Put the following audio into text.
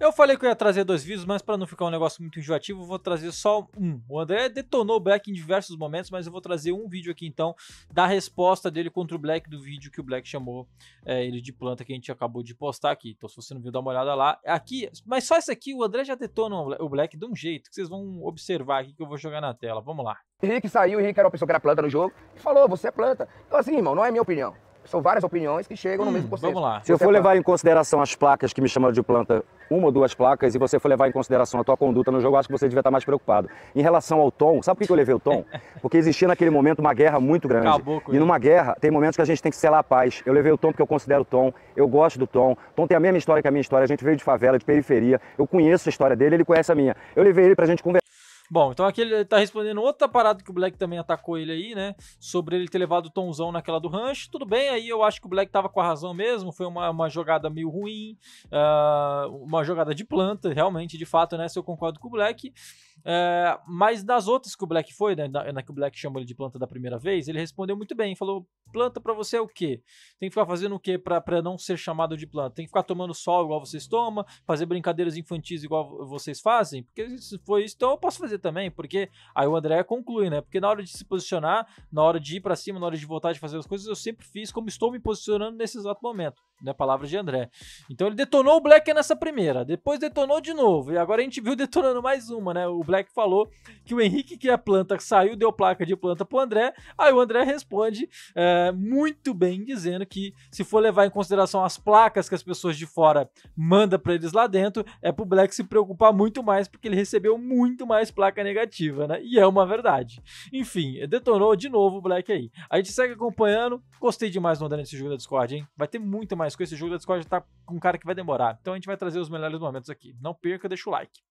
Eu falei que eu ia trazer dois vídeos, mas para não ficar um negócio muito enjoativo, eu vou trazer só um. O André detonou o Black em diversos momentos, mas eu vou trazer um vídeo aqui então da resposta dele contra o Black, do vídeo que o Black chamou é, ele de planta que a gente acabou de postar aqui. Então se você não viu, dá uma olhada lá. Aqui, mas só isso aqui, o André já detona o Black de um jeito que vocês vão observar aqui que eu vou jogar na tela. Vamos lá. Henrique saiu, Henrique era uma pessoa que era planta no jogo, e falou, você é planta. Então assim, irmão, não é minha opinião são várias opiniões que chegam hum, no mesmo consenso. Vamos lá. Se eu for tá levar em consideração as placas que me chamaram de planta, uma ou duas placas, e você for levar em consideração a tua conduta no jogo, acho que você devia estar mais preocupado. Em relação ao tom, sabe por que eu levei o tom? Porque existia naquele momento uma guerra muito grande. Acabou e numa guerra, tem momentos que a gente tem que selar a paz. Eu levei o tom porque eu considero o tom, eu gosto do tom. Tom tem a mesma história que a minha história. A gente veio de favela, de periferia. Eu conheço a história dele, ele conhece a minha. Eu levei ele pra gente conversar. Bom, então aqui ele tá respondendo outra parada que o Black também atacou ele aí, né? Sobre ele ter levado o Tomzão naquela do rancho. Tudo bem, aí eu acho que o Black tava com a razão mesmo. Foi uma, uma jogada meio ruim, uh, uma jogada de planta, realmente, de fato, né? Se eu concordo com o Black. É, mas nas outras que o Black foi, né, na, na, que o Black chamou ele de planta da primeira vez, ele respondeu muito bem. Falou: planta para você é o quê? Tem que ficar fazendo o quê para não ser chamado de planta? Tem que ficar tomando sol igual vocês tomam, fazer brincadeiras infantis igual vocês fazem? Porque se foi isso, então eu posso fazer também. Porque aí o André conclui, né? Porque na hora de se posicionar, na hora de ir para cima, na hora de voltar, de fazer as coisas, eu sempre fiz como estou me posicionando nesse exato momento. Né, palavra de André. Então ele detonou o Black nessa primeira, depois detonou de novo, e agora a gente viu detonando mais uma, né? O Black falou que o Henrique, que é planta, saiu, deu placa de planta pro André. Aí o André responde é, muito bem, dizendo que se for levar em consideração as placas que as pessoas de fora mandam para eles lá dentro, é pro Black se preocupar muito mais, porque ele recebeu muito mais placa negativa, né? E é uma verdade. Enfim, detonou de novo o Black aí. A gente segue acompanhando. Gostei demais do André nesse jogo da Discord, hein? Vai ter muito mais com Esse jogo da Discord tá com um cara que vai demorar. Então a gente vai trazer os melhores momentos aqui. Não perca, deixa o like.